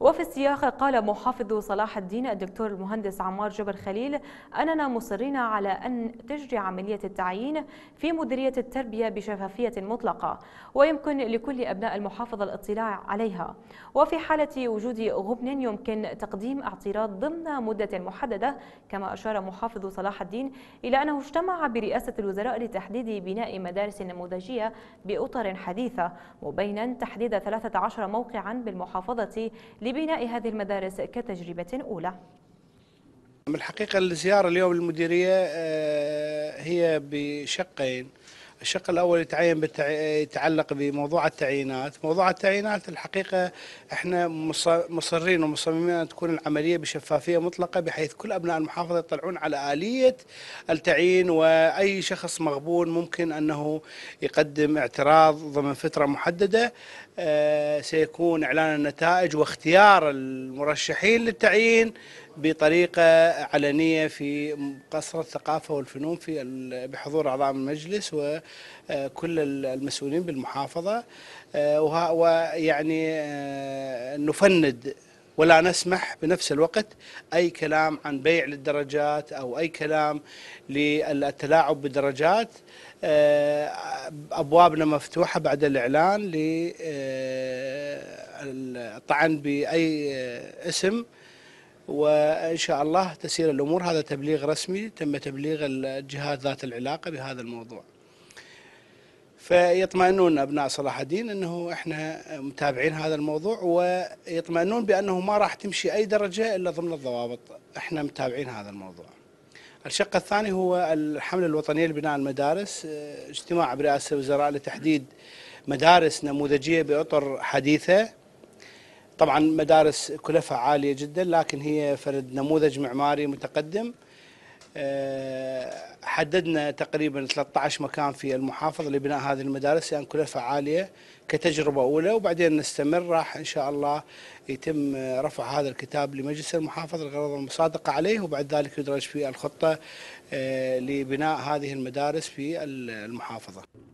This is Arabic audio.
وفي السياق قال محافظ صلاح الدين الدكتور المهندس عمار جبر خليل أننا مصرين على أن تجري عملية التعيين في مديرية التربية بشفافية مطلقة ويمكن لكل أبناء المحافظة الاطلاع عليها وفي حالة وجود غبن يمكن تقديم اعتراض ضمن مدة محددة كما أشار محافظ صلاح الدين إلى أنه اجتمع برئاسة الوزراء لتحديد بناء مدارس نموذجية بأطر حديثة مبينا تحديد 13 موقعا بالمحافظة لبناء هذه المدارس كتجربة أولى الحقيقة الزيارة اليوم للمديرية آه، هي بشقين الشق الاول يتعين يتعلق بموضوع التعيينات، موضوع التعيينات الحقيقه احنا مصرين ومصممين ان تكون العمليه بشفافيه مطلقه بحيث كل ابناء المحافظه يطلعون على اليه التعيين واي شخص مغبون ممكن انه يقدم اعتراض ضمن فتره محدده آه، سيكون إعلان النتائج واختيار المرشحين للتعيين بطريقة علنية في قصر الثقافة والفنون في بحضور أعضاء المجلس وكل المسؤولين بالمحافظة آه، ويعني آه، نفند ولا نسمح بنفس الوقت أي كلام عن بيع للدرجات أو أي كلام للتلاعب بالدرجات آه، أبوابنا مفتوحة بعد الإعلان للطعن آه، بأي اسم وإن شاء الله تسير الأمور هذا تبليغ رسمي تم تبليغ الجهات ذات العلاقة بهذا الموضوع فيطمئنون ابناء صلاح الدين انه احنا متابعين هذا الموضوع ويطمئنون بانه ما راح تمشي اي درجه الا ضمن الضوابط، احنا متابعين هذا الموضوع. الشق الثاني هو الحمله الوطنيه لبناء المدارس، اجتماع برئاسه الوزراء لتحديد مدارس نموذجيه باطر حديثه. طبعا مدارس كلفها عاليه جدا لكن هي فرد نموذج معماري متقدم. آه، حددنا تقريبا 13 مكان في المحافظة لبناء هذه المدارس لأن يعني كلها فعالية كتجربة أولى وبعدين نستمر راح إن شاء الله يتم رفع هذا الكتاب لمجلس المحافظة الغرض المصادقة عليه وبعد ذلك يدرج في الخطة آه، لبناء هذه المدارس في المحافظة